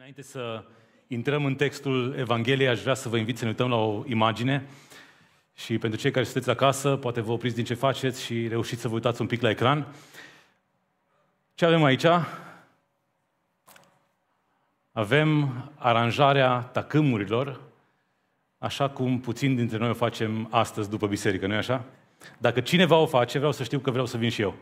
Înainte să intrăm în textul Evangheliei, aș vrea să vă invit să ne uităm la o imagine. Și pentru cei care sunteți acasă, poate vă opriți din ce faceți și reușiți să vă uitați un pic la ecran. Ce avem aici? Avem aranjarea tacâmurilor, așa cum puțin dintre noi o facem astăzi după biserică, nu-i așa? Dacă cineva o face, vreau să știu că vreau să vin și eu.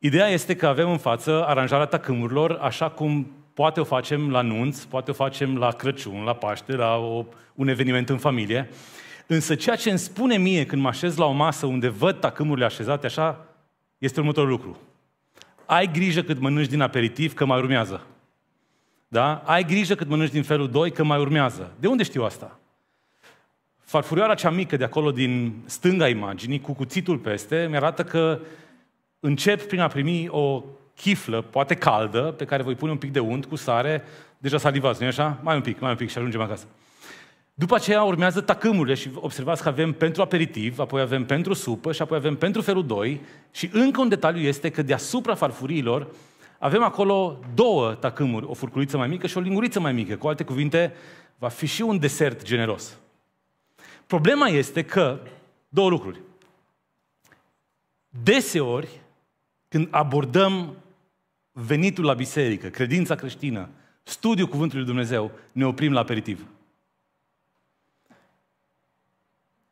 Ideea este că avem în față aranjarea tacâmurilor așa cum poate o facem la nunț, poate o facem la Crăciun, la Paște, la o, un eveniment în familie. Însă ceea ce îmi spune mie când mă așez la o masă unde văd tacâmurile așezate așa, este următorul lucru. Ai grijă cât mănânci din aperitiv, că mai urmează. Da? Ai grijă cât mănânci din felul 2, că mai urmează. De unde știu asta? Farfurioara cea mică de acolo din stânga imaginii, cu cuțitul peste, mi arată că încep prin a primi o chiflă, poate caldă, pe care voi pune un pic de unt cu sare, deja salivați, nu așa? Mai un pic, mai un pic și ajungem acasă. După aceea urmează tacâmurile și observați că avem pentru aperitiv, apoi avem pentru supă și apoi avem pentru felul 2 și încă un detaliu este că deasupra farfuriilor avem acolo două tacâmuri, o furculiță mai mică și o linguriță mai mică. Cu alte cuvinte, va fi și un desert generos. Problema este că, două lucruri. Deseori, când abordăm venitul la biserică, credința creștină, studiul Cuvântului Lui Dumnezeu, ne oprim la aperitiv.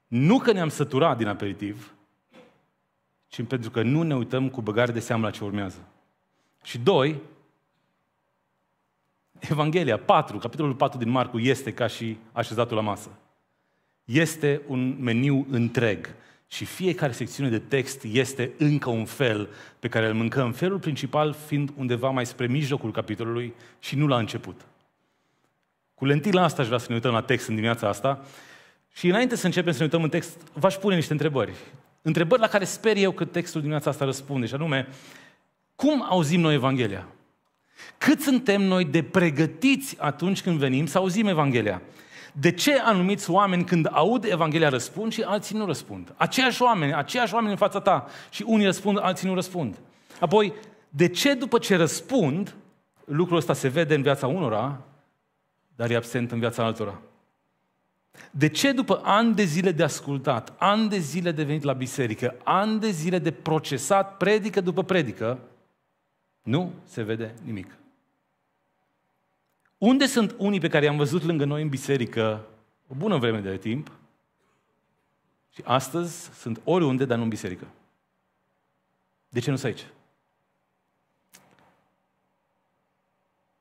Nu că ne-am săturat din aperitiv, ci pentru că nu ne uităm cu băgare de seamă la ce urmează. Și doi, Evanghelia 4, capitolul 4 din Marcu, este ca și așezatul la masă. Este un meniu întreg. Și fiecare secțiune de text este încă un fel pe care îl mâncăm, felul principal fiind undeva mai spre mijlocul capitolului și nu la început. Cu lentila asta aș vrea să ne uităm la text în dimineața asta și înainte să începem să ne uităm în text, v-aș pune niște întrebări. Întrebări la care sper eu că textul dimineața asta răspunde, și anume, cum auzim noi Evanghelia? Cât suntem noi de pregătiți atunci când venim să auzim Evanghelia? De ce anumiți oameni când aud Evanghelia răspund și alții nu răspund? Aceiași oameni, aceiași oameni în fața ta și unii răspund, alții nu răspund. Apoi, de ce după ce răspund, lucrul ăsta se vede în viața unora, dar e absent în viața altora? De ce după ani de zile de ascultat, ani de zile de venit la biserică, ani de zile de procesat predică după predică, nu se vede nimic? Unde sunt unii pe care i-am văzut lângă noi în biserică o bună vreme de timp și astăzi sunt oriunde, dar nu în biserică? De ce nu sunt aici?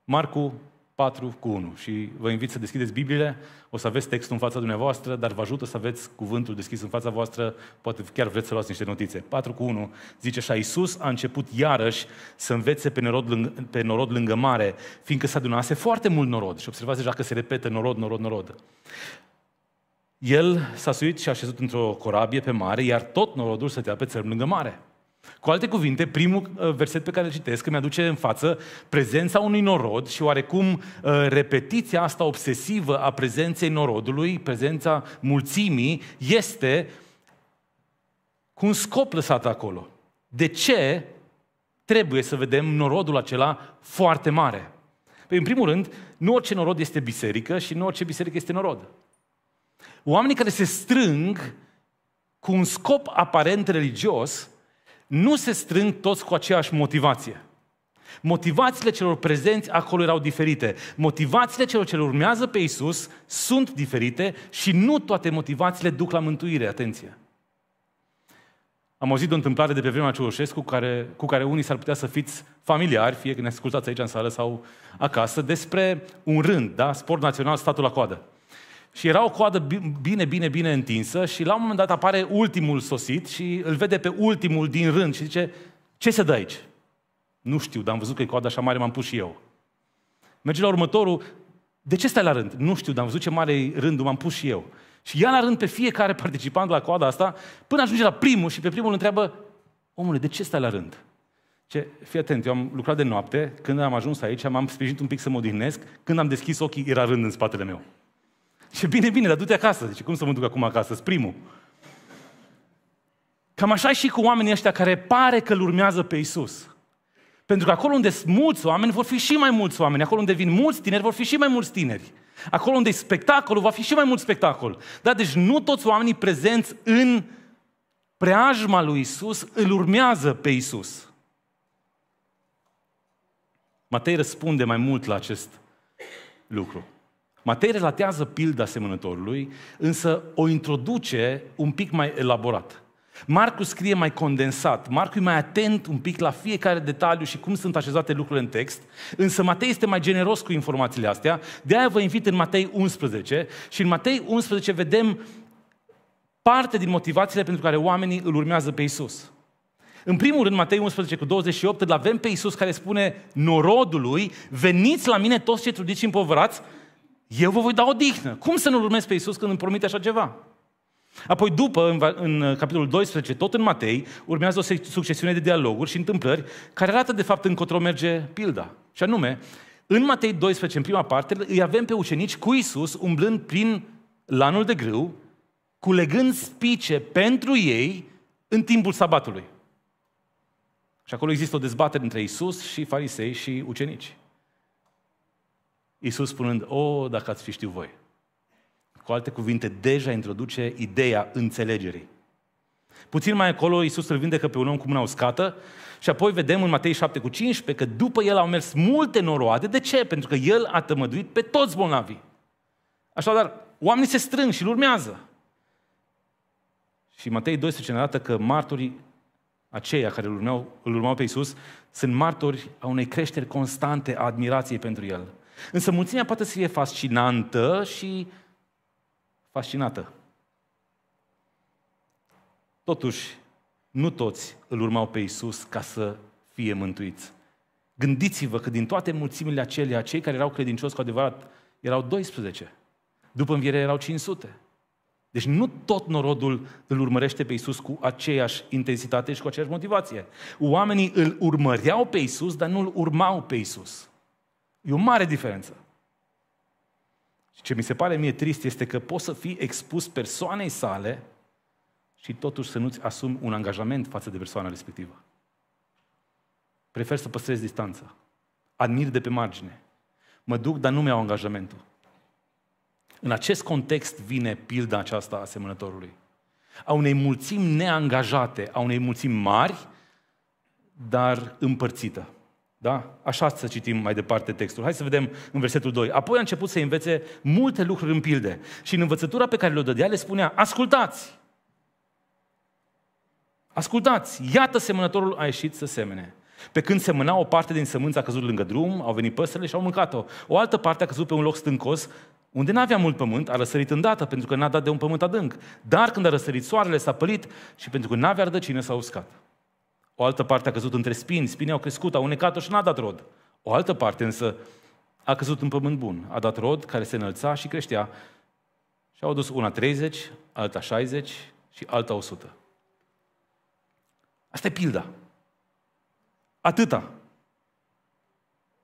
Marcu 4 cu 1. Și vă invit să deschideți Bibliile, o să aveți textul în fața dumneavoastră, dar vă ajută să aveți cuvântul deschis în fața voastră, poate chiar vreți să luați niște notițe. 4 cu 1 zice așa, Iisus a început iarăși să învețe pe norod, lângă, pe norod lângă mare, fiindcă s-a adunase foarte mult norod. Și observați deja că se repetă norod, norod, norod. El s-a suit și a așezut într-o corabie pe mare, iar tot norodul stătea pe țărm lângă mare. Cu alte cuvinte, primul uh, verset pe care îl citesc îmi aduce în față prezența unui norod și oarecum uh, repetiția asta obsesivă a prezenței norodului, prezența mulțimii, este cu un scop lăsat acolo. De ce trebuie să vedem norodul acela foarte mare? Păi, în primul rând, nu orice norod este biserică și nu orice biserică este norod. Oamenii care se strâng cu un scop aparent religios – nu se strâng toți cu aceeași motivație. Motivațiile celor prezenți acolo erau diferite. Motivațiile celor ce urmează pe Isus sunt diferite și nu toate motivațiile duc la mântuire, atenție. Am auzit de o întâmplare de pe vremea Ceaușescu cu care, cu care unii s-ar putea să fiți familiari, fie că ne ascultați aici în sală sau acasă, despre un rând, da? Sport național, statul la coadă. Și era o coadă bine, bine, bine întinsă și la un moment dat apare ultimul sosit și îl vede pe ultimul din rând și zice, ce se dă aici? Nu știu, dar am văzut că e coada așa mare, m-am pus și eu. Merge la următorul, de ce stai la rând? Nu știu, dar am văzut ce mare e rândul, m-am pus și eu. Și ia la rând pe fiecare participant la coada asta, până ajunge la primul și pe primul întreabă, omule, de ce stai la rând? Ce, fii atent, eu am lucrat de noapte, când am ajuns aici, m-am sprijinit un pic să mă odihnesc, când am deschis ochii, era rând în spatele meu. Și bine, bine, dar du-te acasă. Deci cum să mă duc acum acasă? Sunt primul. Cam așa și cu oamenii ăștia care pare că îl urmează pe Isus. Pentru că acolo unde sunt mulți oameni, vor fi și mai mulți oameni. Acolo unde vin mulți tineri, vor fi și mai mulți tineri. Acolo unde e spectacol, va fi și mai mult spectacol. Da, deci nu toți oamenii prezenți în preajma lui Isus îl urmează pe Isus. Matei răspunde mai mult la acest lucru. Matei relatează pilda semănătorului, însă o introduce un pic mai elaborat. Marcu scrie mai condensat, Marcu e mai atent un pic la fiecare detaliu și cum sunt așezate lucrurile în text, însă Matei este mai generos cu informațiile astea, de aia vă invit în Matei 11 și în Matei 11 vedem parte din motivațiile pentru care oamenii îl urmează pe Isus. În primul rând, Matei 11 cu 28, îl avem pe Iisus care spune norodului, veniți la mine toți cei trudiți și împovărați eu vă voi da odihnă. Cum să nu urmezi urmez pe Iisus când îmi promite așa ceva? Apoi după, în, în uh, capitolul 12, tot în Matei, urmează o succesiune de dialoguri și întâmplări care arată de fapt încotro merge pilda. Și anume, în Matei 12, în prima parte, îi avem pe ucenici cu Iisus umblând prin lanul de grâu, culegând spice pentru ei în timpul sabatului. Și acolo există o dezbatere între Iisus și farisei și ucenici. Iisus spunând, o, dacă ați fi știu voi. Cu alte cuvinte, deja introduce ideea înțelegerii. Puțin mai acolo, Iisus îl vindecă pe un om cu mâna uscată și apoi vedem în Matei 7 cu 15 că după el au mers multe noroade. De ce? Pentru că el a tămăduit pe toți bolnavii. Așadar, oamenii se strâng și îl urmează. Și Matei 12 ne arată că martorii aceia care îl urmau, îl urmau pe Iisus sunt martori a unei creșteri constante a admirației pentru el. Însă mulțimea poate să fie fascinantă și fascinată. Totuși, nu toți îl urmau pe Isus ca să fie mântuiți. Gândiți-vă că din toate mulțimile acelea, cei care erau credincioși cu adevărat erau 12. După înviere erau 500. Deci nu tot norodul îl urmărește pe Isus cu aceeași intensitate și cu aceeași motivație. Oamenii îl urmăreau pe Isus, dar nu îl urmau pe Isus. E o mare diferență. Și ce mi se pare mie trist este că poți să fii expus persoanei sale și totuși să nu-ți asumi un angajament față de persoana respectivă. Prefer să păstrez distanța. Admir de pe margine. Mă duc, dar nu-mi iau angajamentul. În acest context vine pilda aceasta a semănătorului. A unei mulțimi neangajate, a unei mulțimi mari, dar împărțită. Da? Așa să citim mai departe textul. Hai să vedem în versetul 2. Apoi a început să învețe multe lucruri în pilde și în învățătura pe care le-o dădea le spunea, ascultați! Ascultați! Iată semănătorul a ieșit să semene. Pe când semăna, o parte din sămânță a căzut lângă drum, au venit păsările și au mâncat-o. O altă parte a căzut pe un loc stâncos, unde n-avea mult pământ, a răsărit îndată, pentru că n-a dat de un pământ adânc. Dar când a răsărit soarele, s-a pălit și pentru că n-avea rădăcine, s-a uscat. O altă parte a căzut între spini, spinii au crescut, au unecat-o și n-a dat rod. O altă parte însă a căzut în pământ bun, a dat rod care se înălța și creștea și au dus una 30, alta 60 și alta 100. Asta e pilda. Atâta.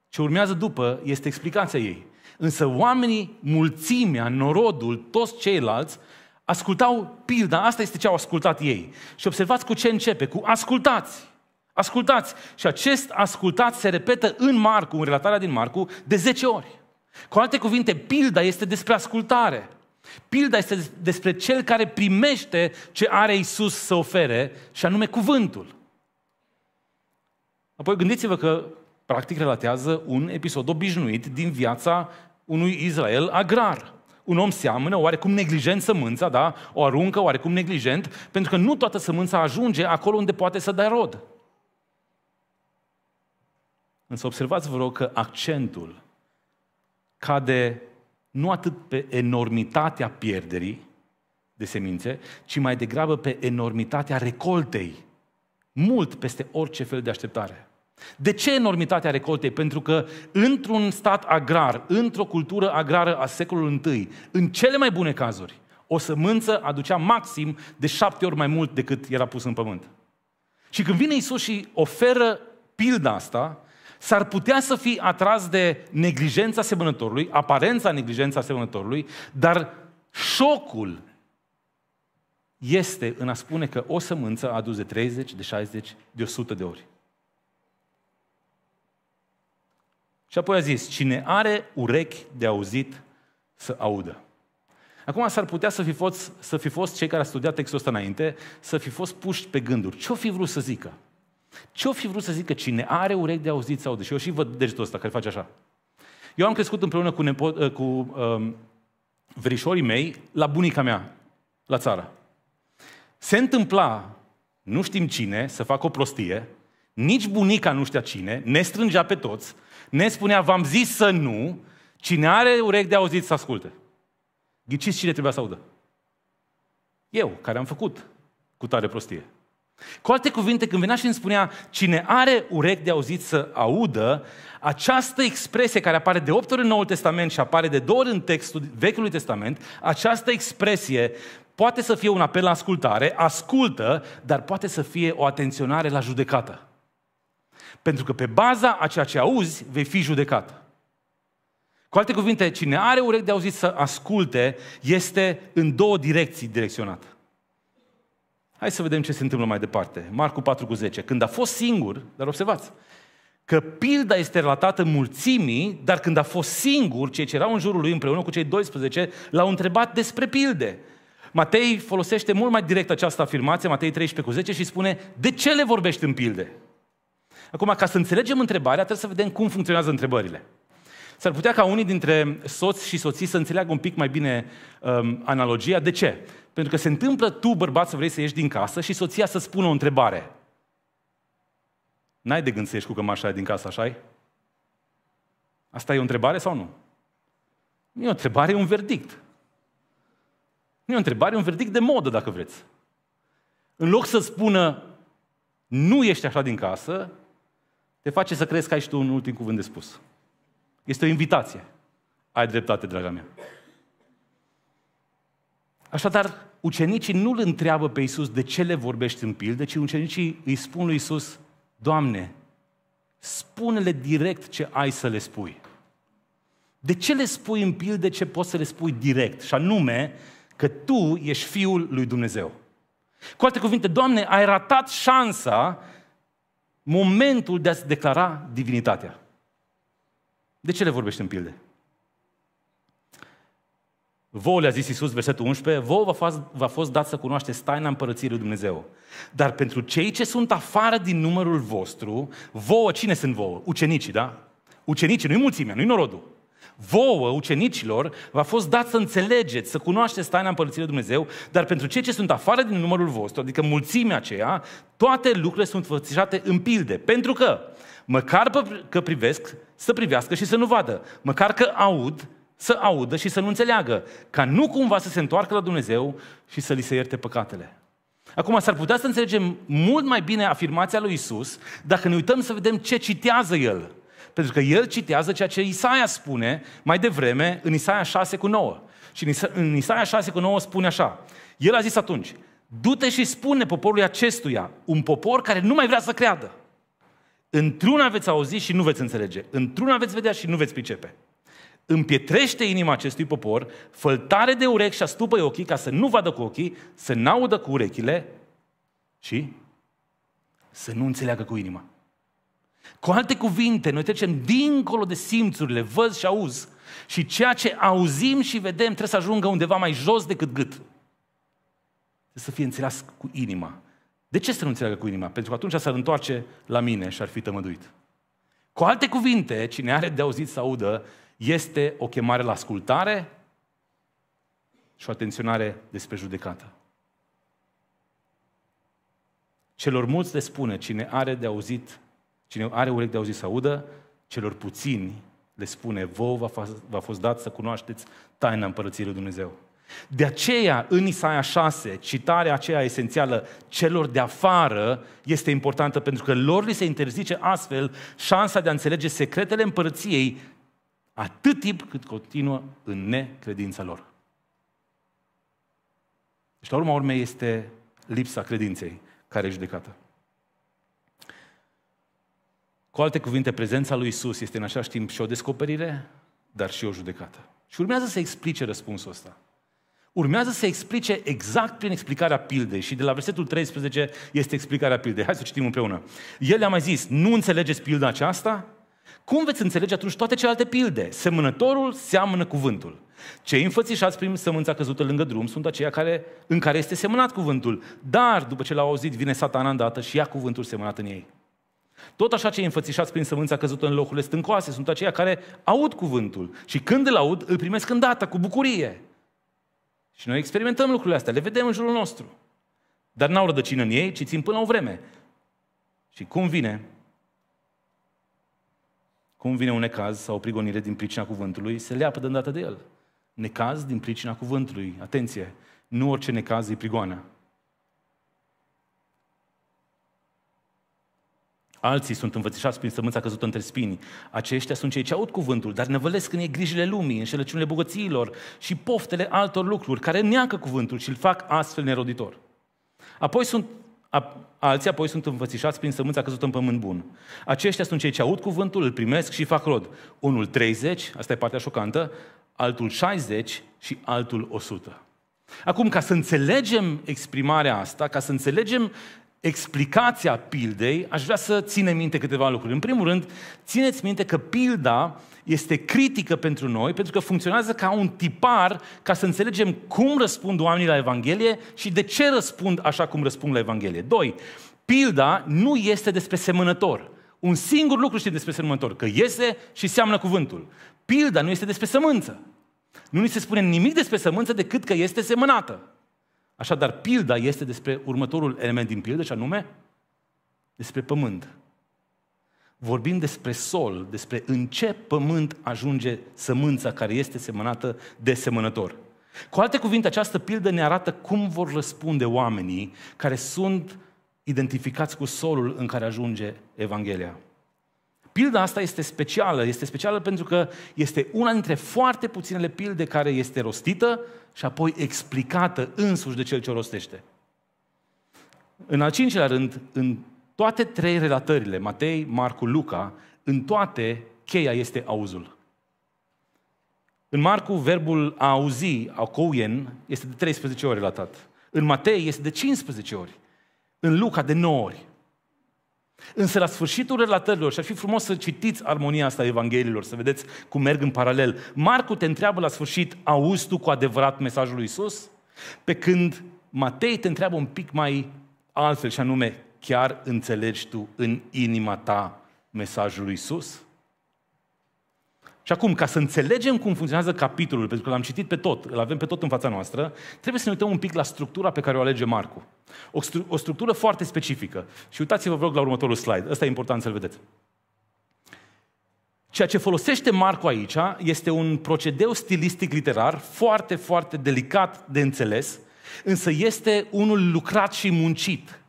Ce urmează după este explicația ei. Însă oamenii, mulțimea, norodul, toți ceilalți, ascultau pilda, asta este ce au ascultat ei. Și observați cu ce începe, cu ascultați. Ascultați! Și acest ascultați se repetă în Marcu, în relatarea din Marcu, de 10 ori. Cu alte cuvinte, pilda este despre ascultare. Pilda este despre cel care primește ce are Isus să ofere, și anume cuvântul. Apoi gândiți-vă că practic relatează un episod obișnuit din viața unui Israel agrar. Un om seamănă oarecum neglijent sămânța, da? o aruncă oarecum neglijent, pentru că nu toată sămânța ajunge acolo unde poate să dea rod. Însă observați, vă rog, că accentul cade nu atât pe enormitatea pierderii de semințe, ci mai degrabă pe enormitatea recoltei, mult peste orice fel de așteptare. De ce enormitatea recoltei? Pentru că într-un stat agrar, într-o cultură agrară a secolului I, în cele mai bune cazuri, o sămânță aducea maxim de șapte ori mai mult decât era pus în pământ. Și când vine Isus și oferă pilda asta, s-ar putea să fii atras de neglijența semănătorului, aparența neglijența semănătorului, dar șocul este în a spune că o sămânță a adus de 30, de 60, de 100 de ori. Și apoi a zis, cine are urechi de auzit, să audă. Acum s-ar putea să fi, fost, să fi fost cei care au studiat textul ăsta înainte, să fi fost puși pe gânduri. Ce-o fi vrut să zică? Ce-o fi vrut să zică cine are urechi de auzit sau de și eu și văd degetul ăsta care face așa. Eu am crescut împreună cu, nepo- ă, cu um, verișorii mei la bunica mea, la țară. Se întâmpla, nu știm cine, să facă o prostie, nici bunica nu știa cine, ne strângea pe toți, ne spunea, v-am zis să nu, cine are urechi de auzit să asculte. Ghiciți cine trebuia să audă? Eu, care am făcut cu tare prostie. Cu alte cuvinte, când venea și îmi spunea cine are urechi de auzit să audă, această expresie care apare de 8 ori în Noul Testament și apare de 2 ori în textul Vechiului Testament, această expresie poate să fie un apel la ascultare, ascultă, dar poate să fie o atenționare la judecată. Pentru că pe baza a ceea ce auzi, vei fi judecat. Cu alte cuvinte, cine are urechi de auzit să asculte, este în două direcții direcționat. Hai să vedem ce se întâmplă mai departe. Marcu 4 cu 10. Când a fost singur, dar observați, că pilda este relatată mulțimii, dar când a fost singur, cei ce erau în jurul lui împreună cu cei 12 l-au întrebat despre pilde. Matei folosește mult mai direct această afirmație, Matei 13 cu 10, și spune, de ce le vorbești în pilde? Acum, ca să înțelegem întrebarea, trebuie să vedem cum funcționează întrebările. S-ar putea ca unii dintre soți și soții să înțeleagă un pic mai bine um, analogia. De ce? Pentru că se întâmplă tu, bărbat, să vrei să ieși din casă și soția să spună o întrebare. N-ai de gând să ieși cu cămașa din casă, așa Asta e o întrebare sau nu? Nu e o întrebare, e un verdict. Nu e o întrebare, e un verdict de modă, dacă vreți. În loc să spună, nu ești așa din casă, te face să crezi că ai și tu un ultim cuvânt de spus. Este o invitație. Ai dreptate, draga mea. Așadar, ucenicii nu îl întreabă pe Iisus de ce le vorbești în pildă, ci ucenicii îi spun lui Iisus, Doamne, spune-le direct ce ai să le spui. De ce le spui în pilde ce poți să le spui direct? Și anume, că tu ești Fiul lui Dumnezeu. Cu alte cuvinte, Doamne, ai ratat șansa, momentul de a-ți declara divinitatea. De ce le vorbește în pilde? Vă le-a zis Iisus, versetul 11, vouă v-a fost, v-a fost dat să cunoașteți taina împărăției lui Dumnezeu. Dar pentru cei ce sunt afară din numărul vostru, vouă, cine sunt vouă? Ucenicii, da? Ucenicii, nu-i mulțimea, nu-i norodul. Vouă, ucenicilor, v-a fost dat să înțelegeți, să cunoașteți taina împărăției lui Dumnezeu, dar pentru cei ce sunt afară din numărul vostru, adică mulțimea aceea, toate lucrurile sunt fățișate în pilde. Pentru că, măcar că privesc să privească și să nu vadă, măcar că aud, să audă și să nu înțeleagă, ca nu cumva să se întoarcă la Dumnezeu și să li se ierte păcatele. Acum, s-ar putea să înțelegem mult mai bine afirmația lui Isus dacă ne uităm să vedem ce citează El. Pentru că El citează ceea ce Isaia spune mai devreme în Isaia 6 cu 9. Și în Isaia 6 cu 9 spune așa. El a zis atunci, du-te și spune poporului acestuia, un popor care nu mai vrea să creadă. Într-una veți auzi și nu veți înțelege. Într-una veți vedea și nu veți pricepe. Împietrește inima acestui popor, făltare de urechi și astupă ochii ca să nu vadă cu ochii, să n-audă cu urechile și să nu înțeleagă cu inima. Cu alte cuvinte, noi trecem dincolo de simțurile, văz și auz. Și ceea ce auzim și vedem trebuie să ajungă undeva mai jos decât gât. Trebuie să fie înțeles cu inima de ce să nu înțeleagă cu inima? Pentru că atunci s-ar întoarce la mine și ar fi tămăduit. Cu alte cuvinte, cine are de auzit să audă, este o chemare la ascultare și o atenționare despre judecată. Celor mulți le spune, cine are de auzit, cine are urechi de auzit să audă, celor puțini le spune, vouă v-a fost dat să cunoașteți taina împărăției lui Dumnezeu. De aceea, în Isaia 6, citarea aceea esențială celor de afară este importantă pentru că lor li se interzice astfel șansa de a înțelege secretele împărăției atât timp cât continuă în necredința lor. Și deci, la urma urmei, este lipsa credinței care e judecată. Cu alte cuvinte, prezența lui Isus este în același timp și o descoperire, dar și o judecată. Și urmează să explice răspunsul ăsta urmează să explice exact prin explicarea pildei și de la versetul 13 este explicarea pildei. Hai să citim împreună. El le-a mai zis, nu înțelegeți pilda aceasta? Cum veți înțelege atunci toate celelalte pilde? Semănătorul seamănă cuvântul. Cei înfățișați prin sămânța căzută lângă drum sunt aceia care, în care este semănat cuvântul. Dar, după ce l-au auzit, vine satana îndată și ia cuvântul semănat în ei. Tot așa cei înfățișați prin sămânța căzută în locurile stâncoase sunt aceia care aud cuvântul și când îl aud, îl primesc îndată, cu bucurie. Și noi experimentăm lucrurile astea, le vedem în jurul nostru. Dar n-au rădăcină în ei, ci țin până la o vreme. Și cum vine? Cum vine un necaz sau o prigonire din pricina cuvântului, se leapă de îndată de el. Necaz din pricina cuvântului. Atenție! Nu orice necaz e prigoană. Alții sunt învățișați prin sămânța căzută între spini. Aceștia sunt cei ce aud cuvântul, dar nevălesc în ei grijile lumii, înșelăciunile bogățiilor și poftele altor lucruri, care neacă cuvântul și îl fac astfel neroditor. Apoi sunt a, alții apoi sunt învățișați prin sămânța căzută în pământ bun. Aceștia sunt cei ce aud cuvântul, îl primesc și fac rod. Unul 30, asta e partea șocantă, altul 60 și altul 100. Acum, ca să înțelegem exprimarea asta, ca să înțelegem explicația pildei, aș vrea să ținem minte câteva lucruri. În primul rând, țineți minte că pilda este critică pentru noi, pentru că funcționează ca un tipar ca să înțelegem cum răspund oamenii la Evanghelie și de ce răspund așa cum răspund la Evanghelie. Doi, pilda nu este despre semănător. Un singur lucru știm despre semănător, că iese și seamănă cuvântul. Pilda nu este despre sămânță. Nu ni se spune nimic despre sămânță decât că este semănată. Așadar, pilda este despre următorul element din pildă, și anume despre pământ. Vorbim despre sol, despre în ce pământ ajunge sămânța care este semănată de semănător. Cu alte cuvinte, această pildă ne arată cum vor răspunde oamenii care sunt identificați cu solul în care ajunge Evanghelia. Pilda asta este specială. Este specială pentru că este una dintre foarte puținele pilde care este rostită și apoi explicată însuși de cel ce o rostește. În al cincilea rând, în toate trei relatările, Matei, Marcu, Luca, în toate, cheia este auzul. În Marcu, verbul a auzi, a couien, este de 13 ori relatat. În Matei este de 15 ori. În Luca de 9 ori. Însă la sfârșitul relatărilor, și ar fi frumos să citiți armonia asta a Evanghelilor, să vedeți cum merg în paralel. Marcu te întreabă la sfârșit, auzi tu cu adevărat mesajul lui Isus? Pe când Matei te întreabă un pic mai altfel și anume, chiar înțelegi tu în inima ta mesajul lui Isus? Și acum, ca să înțelegem cum funcționează capitolul, pentru că l-am citit pe tot, îl avem pe tot în fața noastră, trebuie să ne uităm un pic la structura pe care o alege Marcu. O, stru- o structură foarte specifică. Și uitați-vă, vă rog, la următorul slide. Ăsta e important să-l vedeți. Ceea ce folosește Marco aici este un procedeu stilistic literar foarte, foarte delicat de înțeles, însă este unul lucrat și muncit.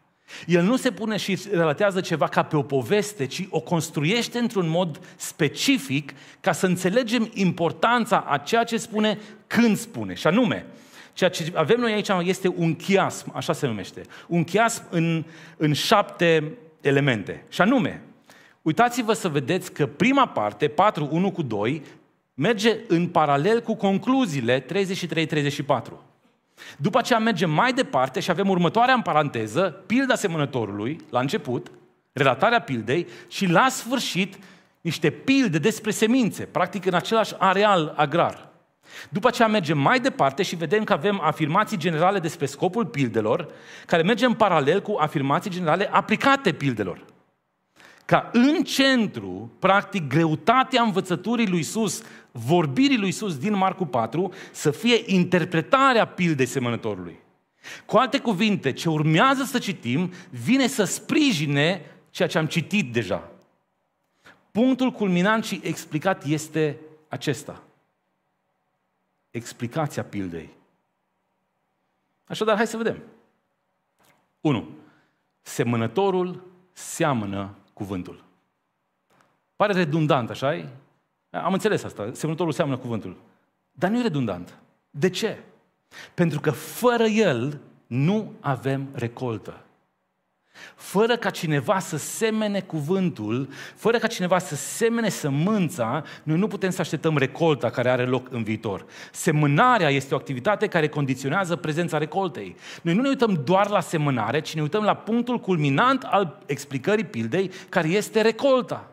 El nu se pune și relatează ceva ca pe o poveste, ci o construiește într-un mod specific ca să înțelegem importanța a ceea ce spune când spune. Și anume, ceea ce avem noi aici este un chiasm, așa se numește, un chiasm în, în șapte elemente. Și anume, uitați-vă să vedeți că prima parte, 4, 1 cu 2, merge în paralel cu concluziile 33-34. După aceea mergem mai departe și avem următoarea în paranteză, pilda semănătorului, la început, relatarea pildei și la sfârșit niște pilde despre semințe, practic în același areal agrar. După aceea mergem mai departe și vedem că avem afirmații generale despre scopul pildelor, care merge în paralel cu afirmații generale aplicate pildelor. Ca în centru, practic, greutatea învățăturii lui Iisus vorbirii lui Isus din Marcu 4 să fie interpretarea pildei semănătorului. Cu alte cuvinte, ce urmează să citim vine să sprijine ceea ce am citit deja. Punctul culminant și explicat este acesta. Explicația pildei. Așadar, hai să vedem. 1. Semănătorul seamănă cuvântul. Pare redundant, așa am înțeles asta, semnătorul seamănă cuvântul. Dar nu e redundant. De ce? Pentru că fără el nu avem recoltă. Fără ca cineva să semene cuvântul, fără ca cineva să semene sămânța, noi nu putem să așteptăm recolta care are loc în viitor. Semânarea este o activitate care condiționează prezența recoltei. Noi nu ne uităm doar la semânare, ci ne uităm la punctul culminant al explicării pildei, care este recolta.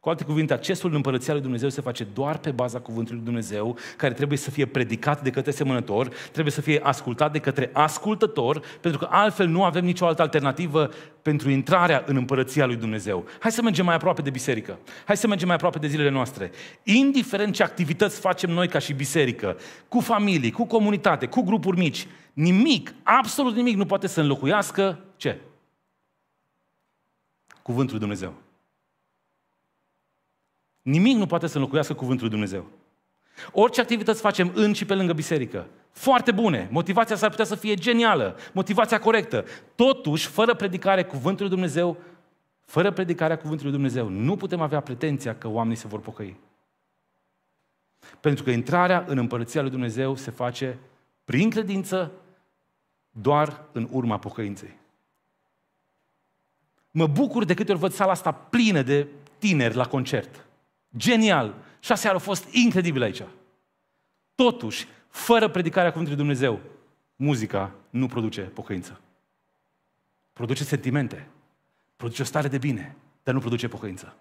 Cu alte cuvinte, accesul în împărăția lui Dumnezeu se face doar pe baza cuvântului lui Dumnezeu, care trebuie să fie predicat de către semănător, trebuie să fie ascultat de către ascultător, pentru că altfel nu avem nicio altă alternativă pentru intrarea în împărăția lui Dumnezeu. Hai să mergem mai aproape de biserică. Hai să mergem mai aproape de zilele noastre. Indiferent ce activități facem noi ca și biserică, cu familii, cu comunitate, cu grupuri mici, nimic, absolut nimic nu poate să înlocuiască ce? Cuvântul lui Dumnezeu. Nimic nu poate să înlocuiască cuvântul lui Dumnezeu. Orice activități facem în și pe lângă biserică, foarte bune, motivația s-ar putea să fie genială, motivația corectă. Totuși, fără predicare cuvântul lui Dumnezeu, fără predicarea cuvântului Dumnezeu, nu putem avea pretenția că oamenii se vor pocăi. Pentru că intrarea în împărăția lui Dumnezeu se face prin credință, doar în urma pocăinței. Mă bucur de câte ori văd sala asta plină de tineri la concert. Genial! Și astea au fost incredibil aici. Totuși, fără predicarea Cuvântului Dumnezeu, muzica nu produce pocăință. Produce sentimente, produce o stare de bine, dar nu produce pocăință.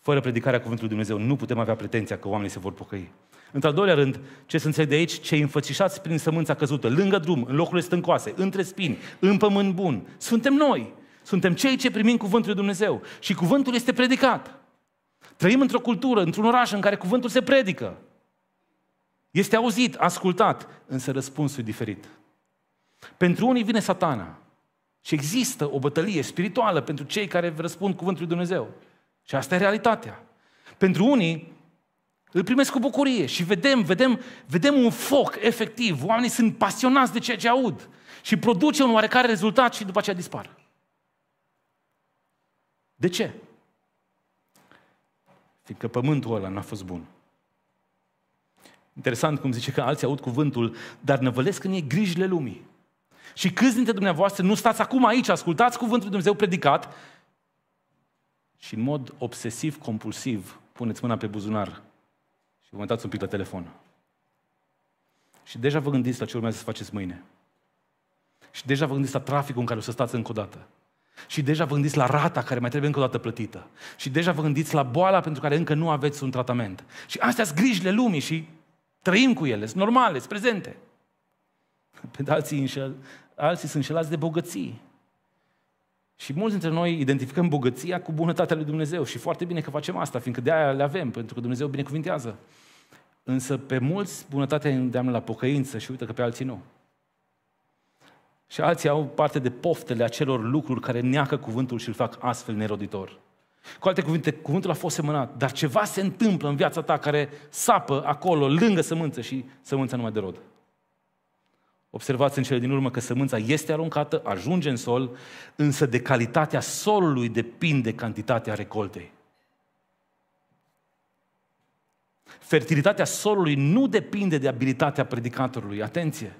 Fără predicarea Cuvântului Dumnezeu nu putem avea pretenția că oamenii se vor pocăi. Într-al doilea rând, ce să înțeleg de aici, cei înfățișați prin sămânța căzută, lângă drum, în locurile stâncoase, între spini, în pământ bun, suntem noi. Suntem cei ce primim Cuvântul lui Dumnezeu. Și Cuvântul este predicat. Trăim într-o cultură, într-un oraș în care cuvântul se predică. Este auzit, ascultat, însă răspunsul e diferit. Pentru unii vine satana și există o bătălie spirituală pentru cei care răspund cuvântul lui Dumnezeu. Și asta e realitatea. Pentru unii îl primesc cu bucurie și vedem, vedem, vedem un foc efectiv. Oamenii sunt pasionați de ceea ce aud și produce un oarecare rezultat și după aceea dispar. De ce? Fiindcă pământul ăla n-a fost bun. Interesant cum zice că alții aud cuvântul, dar năvălesc în ei grijile lumii. Și câți dintre dumneavoastră nu stați acum aici, ascultați cuvântul Dumnezeu predicat și în mod obsesiv, compulsiv, puneți mâna pe buzunar și vă uitați un pic la telefon. Și deja vă gândiți la ce urmează să faceți mâine. Și deja vă gândiți la traficul în care o să stați încă o dată. Și deja vă gândiți la rata care mai trebuie încă o dată plătită. Și deja vă gândiți la boala pentru care încă nu aveți un tratament. Și astea sunt grijile lumii și trăim cu ele, sunt normale, sunt prezente. Pe alții, înșel, alții sunt înșelați de bogății. Și mulți dintre noi identificăm bogăția cu bunătatea lui Dumnezeu și foarte bine că facem asta, fiindcă de aia le avem, pentru că Dumnezeu binecuvintează. Însă pe mulți bunătatea îi îndeamnă la pocăință și uite că pe alții nu. Și alții au parte de poftele acelor lucruri care neacă cuvântul și îl fac astfel neroditor. Cu alte cuvinte, cuvântul a fost semănat, dar ceva se întâmplă în viața ta care sapă acolo, lângă sămânță și sămânța nu mai de rod. Observați în cele din urmă că sămânța este aruncată, ajunge în sol, însă de calitatea solului depinde cantitatea recoltei. Fertilitatea solului nu depinde de abilitatea predicatorului. Atenție!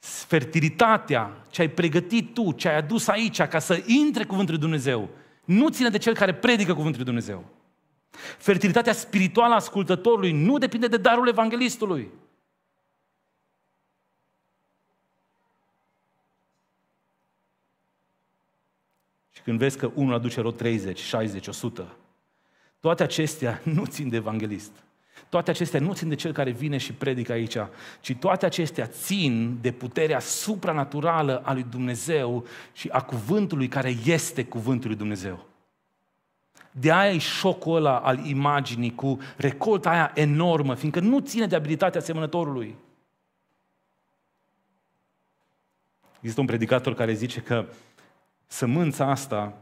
fertilitatea, ce ai pregătit tu, ce ai adus aici ca să intre cuvântul lui Dumnezeu, nu ține de cel care predică cuvântul lui Dumnezeu. Fertilitatea spirituală a ascultătorului nu depinde de darul evanghelistului. Și când vezi că unul aduce rod 30, 60, 100, toate acestea nu țin de evanghelist. Toate acestea nu țin de cel care vine și predică aici, ci toate acestea țin de puterea supranaturală a lui Dumnezeu și a cuvântului care este cuvântul lui Dumnezeu. De aia e șocul ăla al imaginii cu recolta aia enormă, fiindcă nu ține de abilitatea semănătorului. Există un predicator care zice că sămânța asta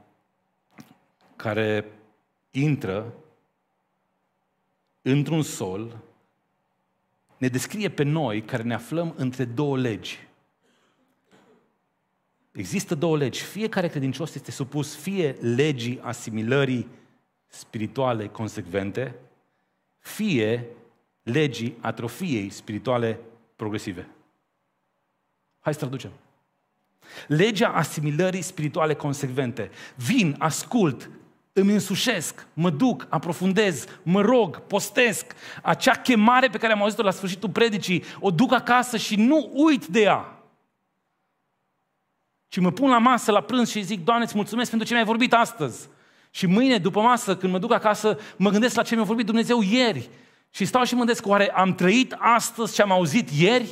care intră într-un sol, ne descrie pe noi care ne aflăm între două legi. Există două legi. Fiecare credincios este supus fie legii asimilării spirituale consecvente, fie legii atrofiei spirituale progresive. Hai să traducem. Legea asimilării spirituale consecvente. Vin, ascult, îmi însușesc, mă duc, aprofundez, mă rog, postesc. Acea chemare pe care am auzit-o la sfârșitul predicii, o duc acasă și nu uit de ea. Și mă pun la masă, la prânz și zic, Doamne, îți mulțumesc pentru ce mi-ai vorbit astăzi. Și mâine, după masă, când mă duc acasă, mă gândesc la ce mi-a vorbit Dumnezeu ieri. Și stau și mă gândesc, oare am trăit astăzi ce am auzit ieri?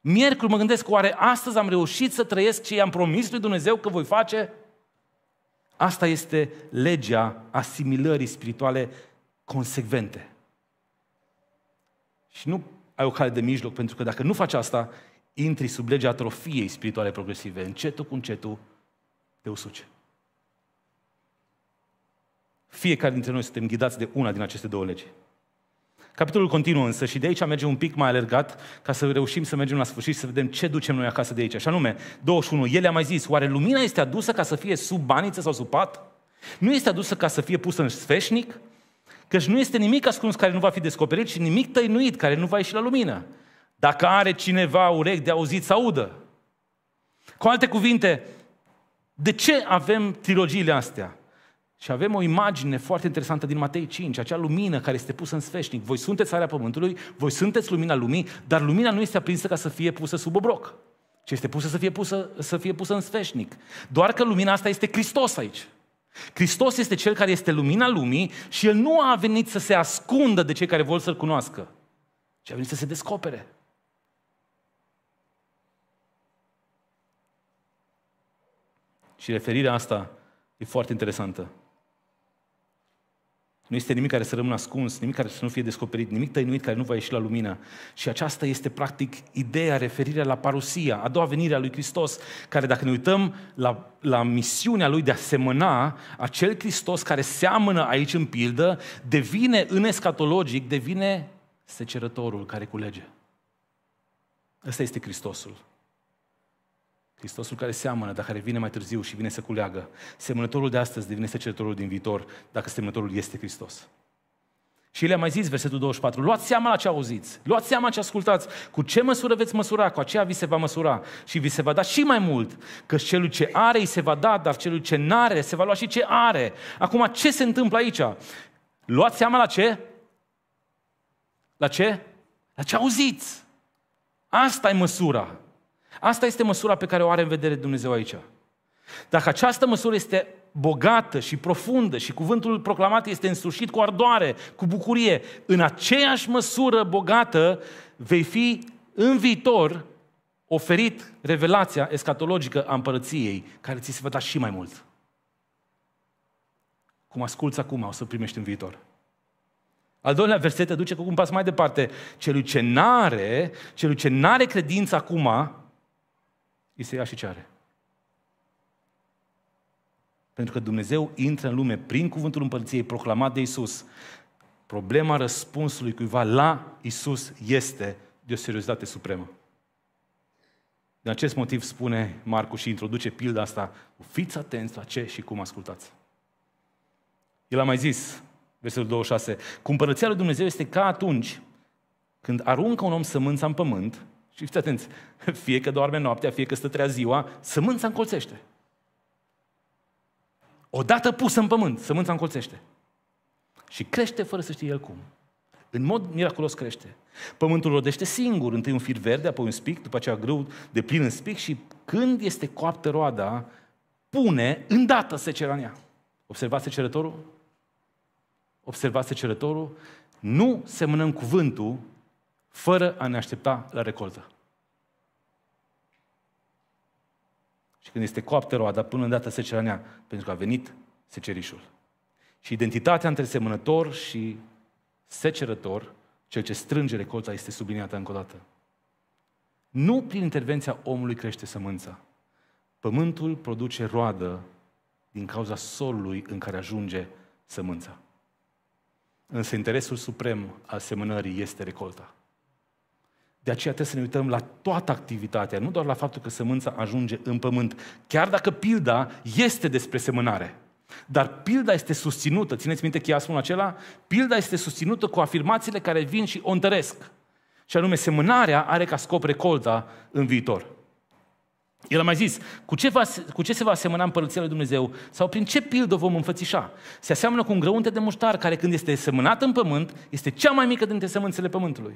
Miercuri mă gândesc, oare astăzi am reușit să trăiesc ce i-am promis lui Dumnezeu că voi face? Asta este legea asimilării spirituale consecvente. Și nu ai o cale de mijloc, pentru că dacă nu faci asta, intri sub legea atrofiei spirituale progresive. Încetul cu încetul te usuce. Fiecare dintre noi suntem ghidați de una din aceste două legi. Capitolul continuă însă și de aici mergem un pic mai alergat ca să reușim să mergem la sfârșit și să vedem ce ducem noi acasă de aici. Așa nume, 21. El a mai zis, oare lumina este adusă ca să fie sub baniță sau sub pat? Nu este adusă ca să fie pusă în sfeșnic? Căci nu este nimic ascuns care nu va fi descoperit și nimic tăinuit care nu va ieși la lumină. Dacă are cineva urechi de auzit, să audă. Cu alte cuvinte, de ce avem trilogiile astea? Și avem o imagine foarte interesantă din Matei 5, acea lumină care este pusă în sfeșnic. Voi sunteți sarea pământului, voi sunteți lumina lumii, dar lumina nu este aprinsă ca să fie pusă sub obroc, ci este pusă să fie pusă, să fie pusă în sfeșnic. Doar că lumina asta este Hristos aici. Hristos este cel care este lumina lumii și El nu a venit să se ascundă de cei care vor să-L cunoască, ci a venit să se descopere. Și referirea asta e foarte interesantă. Nu este nimic care să rămână ascuns, nimic care să nu fie descoperit, nimic tăinuit care nu va ieși la lumină. Și aceasta este practic ideea, referirea la parusia, a doua venire a lui Hristos, care dacă ne uităm la, la misiunea lui de a semăna, acel Hristos care seamănă aici în pildă, devine în escatologic, devine secerătorul care culege. Ăsta este Hristosul. Hristosul care seamănă, dar care vine mai târziu și vine să culeagă. Semănătorul de astăzi devine secetătorul din viitor, dacă semănătorul este Hristos. Și el a mai zis, versetul 24, luați seama la ce auziți, luați seama ce ascultați, cu ce măsură veți măsura, cu aceea vi se va măsura și vi se va da și mai mult, că celui ce are îi se va da, dar celui ce n-are se va lua și ce are. Acum, ce se întâmplă aici? Luați seama la ce? La ce? La ce auziți. Asta e măsura. Asta este măsura pe care o are în vedere Dumnezeu aici. Dacă această măsură este bogată și profundă și cuvântul proclamat este însușit cu ardoare, cu bucurie, în aceeași măsură bogată vei fi în viitor oferit revelația escatologică a împărăției, care ți se va da și mai mult. Cum asculți acum, o să primești în viitor. Al doilea verset te duce cu un pas mai departe. Celui ce n-are, celui ce n-are credință acum, îi se ia și ce are. Pentru că Dumnezeu intră în lume prin cuvântul împărției proclamat de Isus. Problema răspunsului cuiva la Isus este de o seriozitate supremă. Din acest motiv spune Marcu și introduce pilda asta, fiți atenți la ce și cum ascultați. El a mai zis, versetul 26, cumpărăția lui Dumnezeu este ca atunci când aruncă un om sămânța în pământ și fiți atenți, fie că doarme noaptea, fie că stătrea ziua, sămânța încolțește. Odată pusă în pământ, sămânța încolțește. Și crește fără să știe el cum. În mod miraculos crește. Pământul rodește singur, întâi un fir verde, apoi un spic, după aceea grâu de plin în spic și când este coaptă roada, pune îndată secera în ea. Observați secerătorul? Observați secerătorul? Nu semănăm cuvântul fără a ne aștepta la recoltă. Și când este coaptă roada, până îndată se ceranea, pentru că a venit secerișul. Și identitatea între semănător și secerător, cel ce strânge recolta, este subliniată încă o dată. Nu prin intervenția omului crește sămânța. Pământul produce roadă din cauza solului în care ajunge sămânța. Însă interesul suprem al semănării este recolta. De aceea trebuie să ne uităm la toată activitatea, nu doar la faptul că sămânța ajunge în pământ. Chiar dacă pilda este despre semânare, dar pilda este susținută, țineți minte spun acela? Pilda este susținută cu afirmațiile care vin și o întăresc. Și anume, semânarea are ca scop recolta în viitor. El a mai zis, cu ce, va, cu ce se va asemăna împărăția lui Dumnezeu sau prin ce pildă vom înfățișa? Se aseamănă cu un grăunte de muștar care când este semănat în pământ, este cea mai mică dintre semânțele pământului.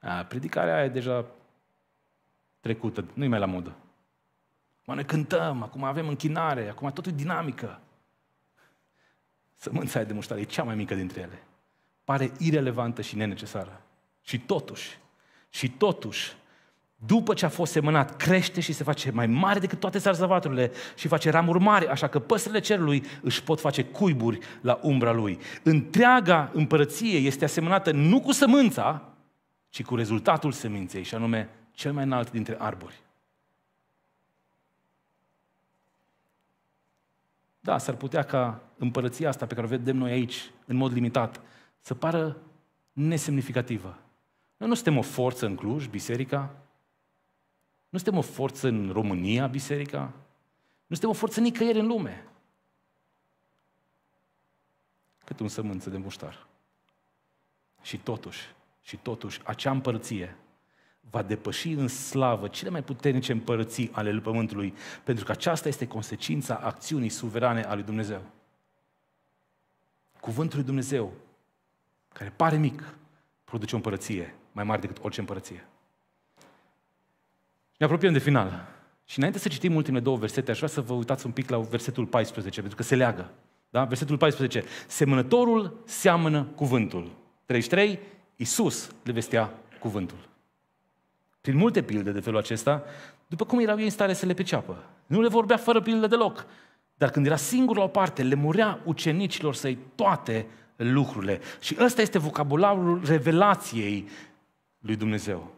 A, predicarea aia e deja trecută, nu-i mai la modă. Mă, ne cântăm, acum avem închinare, acum totul e dinamică. Sămânța aia de muștare e cea mai mică dintre ele. Pare irelevantă și nenecesară. Și totuși, și totuși, după ce a fost semănat, crește și se face mai mare decât toate sarzavaturile și face ramuri mari, așa că păsările cerului își pot face cuiburi la umbra lui. Întreaga împărăție este asemănată nu cu sămânța, ci cu rezultatul seminței, și anume cel mai înalt dintre arbori. Da, s-ar putea ca împărăția asta pe care o vedem noi aici, în mod limitat, să pară nesemnificativă. Noi nu suntem o forță în Cluj, biserica. Nu suntem o forță în România, biserica. Nu suntem o forță nicăieri în lume. Cât un sămânță de muștar. Și totuși, și totuși, acea împărăție va depăși în slavă cele mai puternice împărății ale pământului, pentru că aceasta este consecința acțiunii suverane a lui Dumnezeu. Cuvântul lui Dumnezeu, care pare mic, produce o împărăție mai mare decât orice împărăție. Ne apropiem de final. Și înainte să citim ultimele două versete, aș vrea să vă uitați un pic la versetul 14, pentru că se leagă. Da? Versetul 14. Semănătorul seamănă cuvântul. 33, Isus le vestea cuvântul. Prin multe pilde de felul acesta, după cum erau ei în stare să le peceapă. Nu le vorbea fără pilde deloc, dar când era singur la o parte, le murea ucenicilor să-i toate lucrurile. Și ăsta este vocabularul revelației lui Dumnezeu.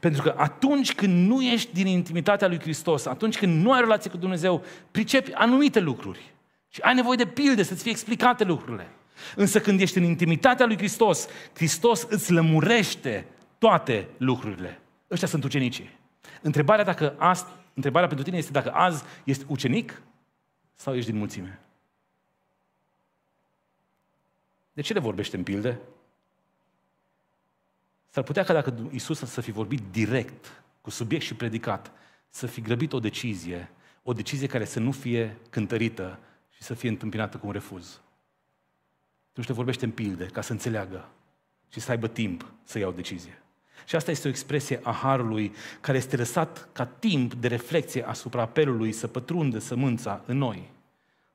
Pentru că atunci când nu ești din intimitatea lui Hristos, atunci când nu ai relație cu Dumnezeu, pricepi anumite lucruri. Și ai nevoie de pilde să-ți fie explicate lucrurile. Însă când ești în intimitatea lui Hristos, Hristos îți lămurește toate lucrurile. Ăștia sunt ucenicii. Întrebarea, dacă azi, întrebarea pentru tine este dacă azi ești ucenic sau ești din mulțime. De ce le vorbește în pilde? S-ar putea ca dacă Isus să fi vorbit direct, cu subiect și predicat, să fi grăbit o decizie, o decizie care să nu fie cântărită și să fie întâmpinată cu un refuz. Dumnezeu te vorbește în pilde, ca să înțeleagă și să aibă timp să iau decizie. Și asta este o expresie a harului care este lăsat ca timp de reflexie asupra apelului să pătrundă sămânța în noi.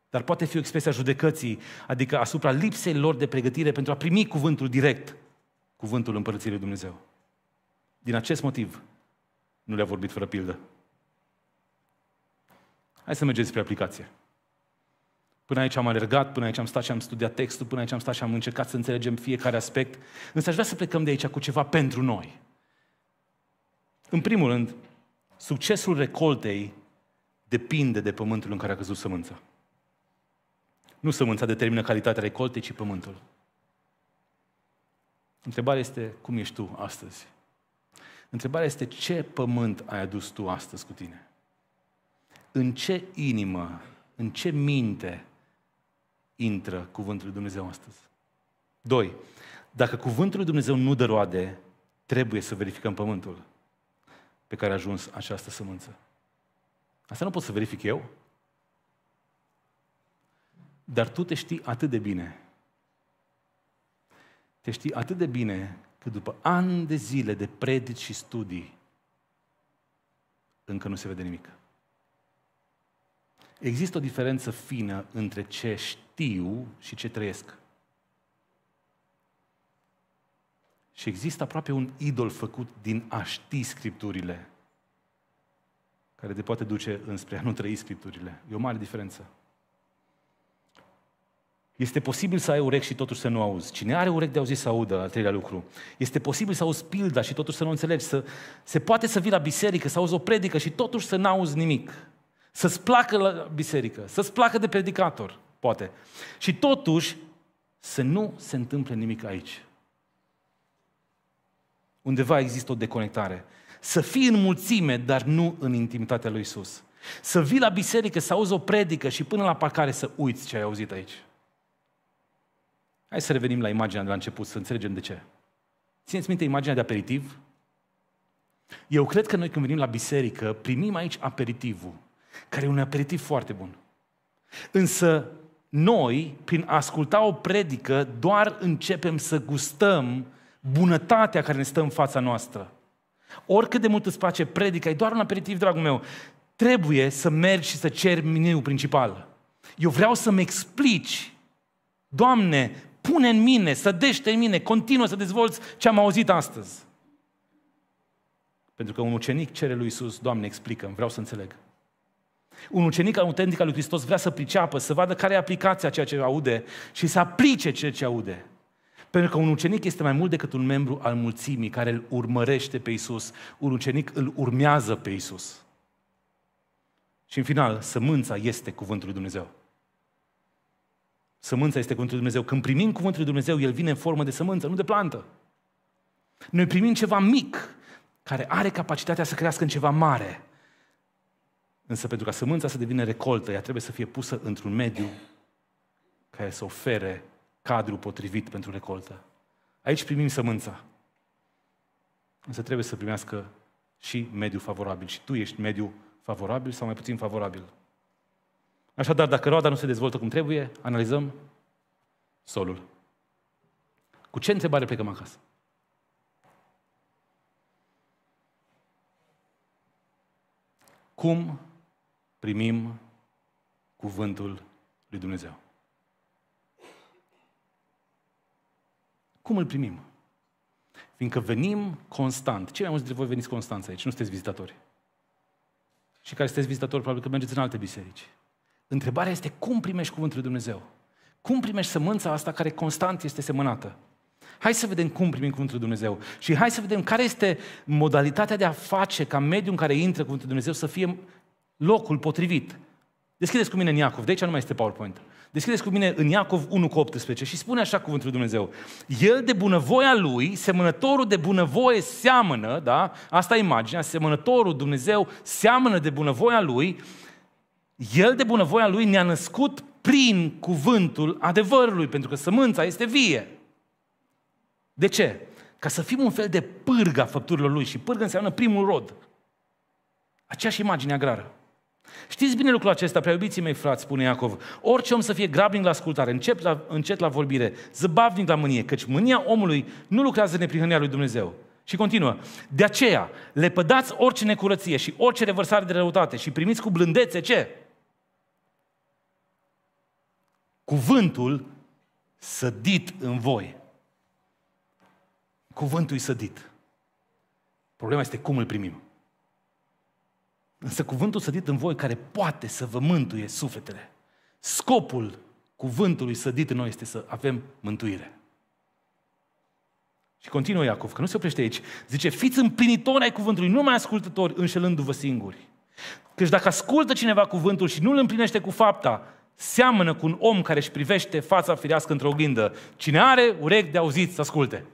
Dar poate fi o expresie a judecății, adică asupra lipsei lor de pregătire pentru a primi cuvântul direct, cuvântul împărțirii lui Dumnezeu. Din acest motiv, nu le-a vorbit fără pildă. Hai să mergem spre aplicație. Până aici am alergat, până aici am stat și am studiat textul, până aici am stat și am încercat să înțelegem fiecare aspect. Însă aș vrea să plecăm de aici cu ceva pentru noi. În primul rând, succesul recoltei depinde de pământul în care a căzut sămânța. Nu sămânța determină calitatea recoltei, ci pământul. Întrebarea este, cum ești tu astăzi? Întrebarea este, ce pământ ai adus tu astăzi cu tine? În ce inimă, în ce minte intră cuvântul lui Dumnezeu astăzi. Doi, dacă cuvântul lui Dumnezeu nu dă roade, trebuie să verificăm pământul pe care a ajuns această sămânță. Asta nu pot să verific eu. Dar tu te știi atât de bine. Te știi atât de bine că după ani de zile de predici și studii, încă nu se vede nimic. Există o diferență fină între ce știu și ce trăiesc. Și există aproape un idol făcut din a ști Scripturile, care te poate duce înspre a nu trăi Scripturile. E o mare diferență. Este posibil să ai urechi și totuși să nu auzi. Cine are urechi de auzit să audă, al treilea lucru. Este posibil să auzi pilda și totuși să nu înțelegi. Să, se poate să vii la biserică, să auzi o predică și totuși să nu auzi nimic să-ți placă la biserică, să-ți placă de predicator, poate. Și totuși, să nu se întâmple nimic aici. Undeva există o deconectare. Să fii în mulțime, dar nu în intimitatea lui Isus. Să vii la biserică, să auzi o predică și până la parcare să uiți ce ai auzit aici. Hai să revenim la imaginea de la început, să înțelegem de ce. Țineți minte imaginea de aperitiv? Eu cred că noi când venim la biserică, primim aici aperitivul care e un aperitiv foarte bun. Însă noi, prin asculta o predică, doar începem să gustăm bunătatea care ne stă în fața noastră. Oricât de mult îți face predica, e doar un aperitiv, dragul meu. Trebuie să mergi și să ceri meniul principal. Eu vreau să-mi explici, Doamne, pune în mine, sădește în mine, continuă să dezvolți ce am auzit astăzi. Pentru că un ucenic cere lui Isus, Doamne, explică vreau să înțeleg. Un ucenic autentic al lui Hristos vrea să priceapă, să vadă care e aplicația ceea ce aude și să aplice ceea ce aude. Pentru că un ucenic este mai mult decât un membru al mulțimii care îl urmărește pe Isus. Un ucenic îl urmează pe Isus. Și în final, sămânța este cuvântul lui Dumnezeu. Sămânța este cuvântul lui Dumnezeu. Când primim cuvântul lui Dumnezeu, el vine în formă de sămânță, nu de plantă. Noi primim ceva mic, care are capacitatea să crească în ceva mare. Însă pentru ca sămânța să devină recoltă, ea trebuie să fie pusă într-un mediu care să ofere cadrul potrivit pentru recoltă. Aici primim sămânța. Însă trebuie să primească și mediu favorabil. Și tu ești mediu favorabil sau mai puțin favorabil. Așadar, dacă roada nu se dezvoltă cum trebuie, analizăm solul. Cu ce întrebare plecăm acasă? Cum primim cuvântul lui Dumnezeu. Cum îl primim? Fiindcă venim constant. Cei mai mulți dintre voi veniți constant aici, nu sunteți vizitatori. Și care sunteți vizitatori, probabil că mergeți în alte biserici. Întrebarea este cum primești cuvântul lui Dumnezeu? Cum primești sămânța asta care constant este semănată? Hai să vedem cum primim Cuvântul lui Dumnezeu și hai să vedem care este modalitatea de a face ca mediul în care intră Cuvântul lui Dumnezeu să fie locul potrivit. Deschideți cu mine în Iacov, de aici nu mai este PowerPoint. Deschideți cu mine în Iacov 1 cu 18 și spune așa cuvântul Dumnezeu. El de bunăvoia lui, semănătorul de bunăvoie seamănă, da? Asta e imaginea, semănătorul Dumnezeu seamănă de bunăvoia lui, el de bunăvoia lui ne-a născut prin cuvântul adevărului, pentru că sămânța este vie. De ce? Ca să fim un fel de a făpturilor lui și pârgă înseamnă primul rod. Aceeași imagine agrară. Știți bine lucrul acesta, prea iubiții mei frați, spune Iacov. Orice om să fie grabnic la ascultare, încet la, încet la vorbire, zăbavnic la mânie, căci mânia omului nu lucrează neprihănirea lui Dumnezeu. Și continuă. De aceea, lepădați orice necurăție și orice revărsare de răutate și primiți cu blândețe ce? Cuvântul sădit în voi. Cuvântul e sădit. Problema este cum îl primim. Însă cuvântul sădit în voi care poate să vă mântuie sufletele. Scopul cuvântului sădit în noi este să avem mântuire. Și continuă Iacov, că nu se oprește aici. Zice, fiți împlinitori ai cuvântului, nu mai ascultători, înșelându-vă singuri. Căci dacă ascultă cineva cuvântul și nu îl împlinește cu fapta, seamănă cu un om care își privește fața firească într-o oglindă. Cine are urechi de auzit, să asculte.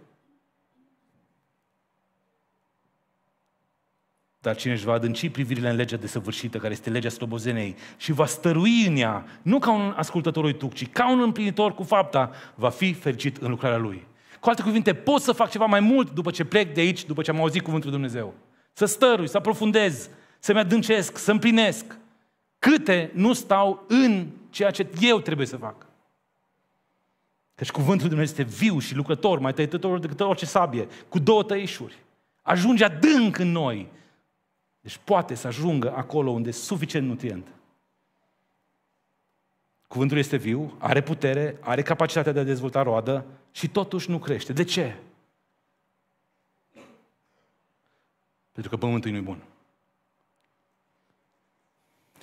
Dar cine își va adânci privirile în legea desăvârșită, care este legea slobozenei, și va stărui în ea, nu ca un ascultător tuc, ci ca un împlinitor cu fapta, va fi fericit în lucrarea lui. Cu alte cuvinte, pot să fac ceva mai mult după ce plec de aici, după ce am auzit cuvântul Dumnezeu. Să stărui, să aprofundez, să-mi adâncesc, să împlinesc. Câte nu stau în ceea ce eu trebuie să fac. Deci cuvântul Dumnezeu este viu și lucrător, mai tăietător decât orice sabie, cu două tăișuri. Ajunge adânc în noi deci poate să ajungă acolo unde e suficient nutrient. Cuvântul este viu, are putere, are capacitatea de a dezvolta roadă și totuși nu crește. De ce? Pentru că pământul nu e bun.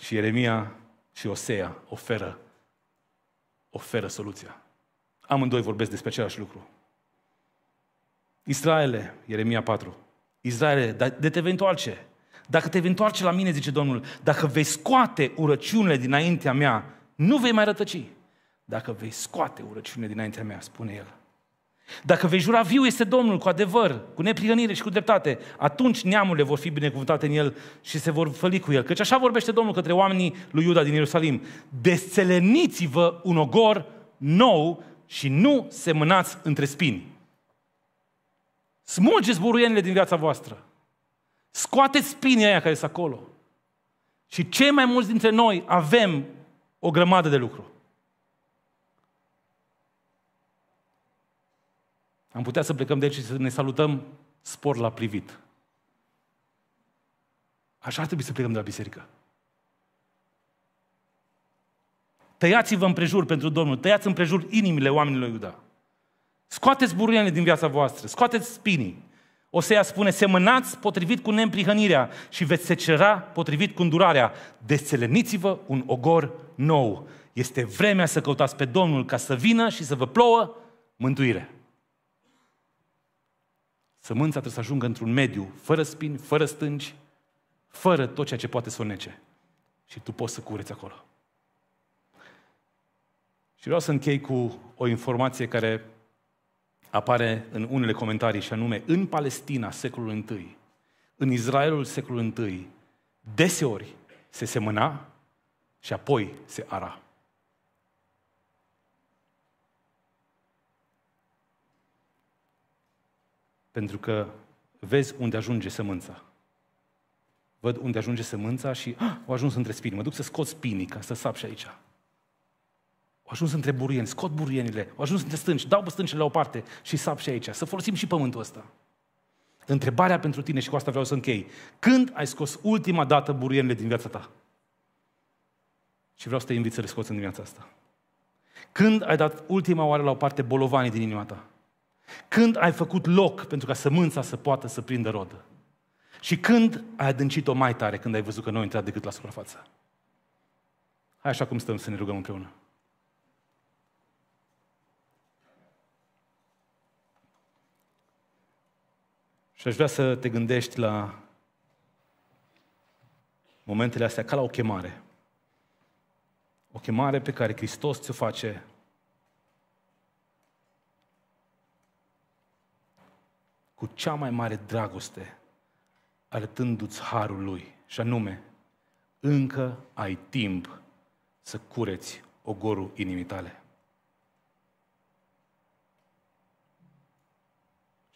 Și Ieremia și Osea oferă, oferă soluția. Amândoi vorbesc despre același lucru. Israele, Ieremia 4, Israele, dar de te vei ce? Dacă te vei întoarce la mine, zice Domnul, dacă vei scoate urăciunile dinaintea mea, nu vei mai rătăci. Dacă vei scoate urăciunile dinaintea mea, spune el. Dacă vei jura viu este Domnul cu adevăr, cu neprihănire și cu dreptate, atunci neamurile vor fi binecuvântate în el și se vor făli cu el. Căci așa vorbește Domnul către oamenii lui Iuda din Ierusalim. Desțeleniți-vă un ogor nou și nu semănați între spini. Smulgeți buruienile din viața voastră. Scoate spinii aia care sunt acolo. Și cei mai mulți dintre noi avem o grămadă de lucru. Am putea să plecăm de aici și să ne salutăm spor la privit. Așa ar trebui să plecăm de la biserică. Tăiați-vă împrejur pentru Domnul, tăiați împrejur inimile oamenilor Iuda. Scoateți buruiene din viața voastră, scoateți spinii. Osea spune, semănați potrivit cu neîmprihănirea și veți secera potrivit cu îndurarea. deseleniți vă un ogor nou. Este vremea să căutați pe Domnul ca să vină și să vă plouă mântuire. Sămânța trebuie să ajungă într-un mediu fără spini, fără stânci, fără tot ceea ce poate să o nece. Și tu poți să cureți acolo. Și vreau să închei cu o informație care apare în unele comentarii și anume, în Palestina secolul I, în Israelul secolul I, deseori se semăna și apoi se ara. Pentru că vezi unde ajunge sămânța. Văd unde ajunge sămânța și ah, o ajuns între spini. Mă duc să scot spinii ca să sap și aici. Au ajuns între burieni, scot burienile. au ajuns între stânci, dau stâncile la o parte și sap și aici. Să folosim și pământul ăsta. Întrebarea pentru tine și cu asta vreau să închei. Când ai scos ultima dată burienile din viața ta? Și vreau să te invit să le scoți în dimineața asta. Când ai dat ultima oară la o parte bolovanii din inima ta? Când ai făcut loc pentru ca sămânța să poată să prindă rodă? Și când ai adâncit-o mai tare când ai văzut că nu a intrat decât la suprafață? Hai așa cum stăm să ne rugăm împreună. Și aș vrea să te gândești la momentele astea ca la o chemare. O chemare pe care Hristos ți-o face cu cea mai mare dragoste, arătându-ți harul lui, și anume, încă ai timp să cureți ogorul inimii tale.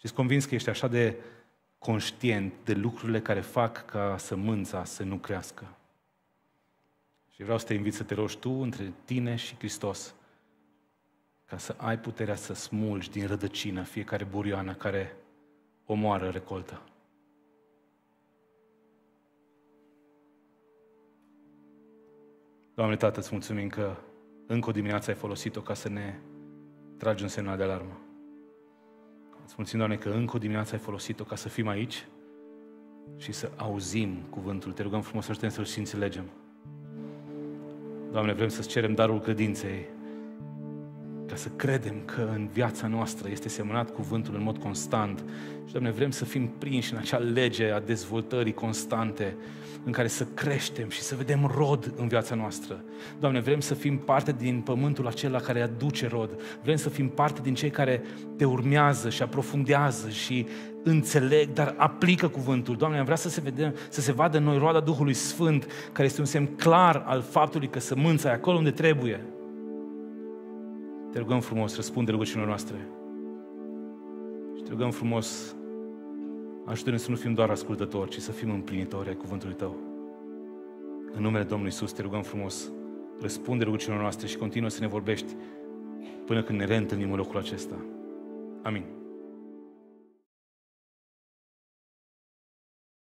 și sunt convins că ești așa de conștient de lucrurile care fac ca sămânța să nu crească. Și vreau să te invit să te rogi tu între tine și Hristos ca să ai puterea să smulgi din rădăcină fiecare burioană care omoară recolta. Doamne Tată, îți mulțumim că încă o dimineață ai folosit-o ca să ne tragi un semnal de alarmă. Îți mulțumim, Doamne, că încă o dimineață ai folosit-o ca să fim aici și să auzim cuvântul. Te rugăm frumos să să-l și înțelegem. Doamne, vrem să-ți cerem darul credinței ca să credem că în viața noastră este semnat cuvântul în mod constant. Și, Doamne, vrem să fim prinși în acea lege a dezvoltării constante în care să creștem și să vedem rod în viața noastră. Doamne, vrem să fim parte din pământul acela care aduce rod. Vrem să fim parte din cei care te urmează și aprofundează și înțeleg, dar aplică cuvântul. Doamne, am vrea să se, vedem, să se vadă în noi roada Duhului Sfânt, care este un semn clar al faptului că sămânța e acolo unde trebuie. Te rugăm frumos, răspunde rugăciunile noastre. Și te rugăm frumos, ajută-ne să nu fim doar ascultători, ci să fim împlinitori ai cuvântului Tău. În numele Domnului Iisus te rugăm frumos, răspunde rugăciunile noastre și continuă să ne vorbești până când ne reîntâlnim în locul acesta. Amin.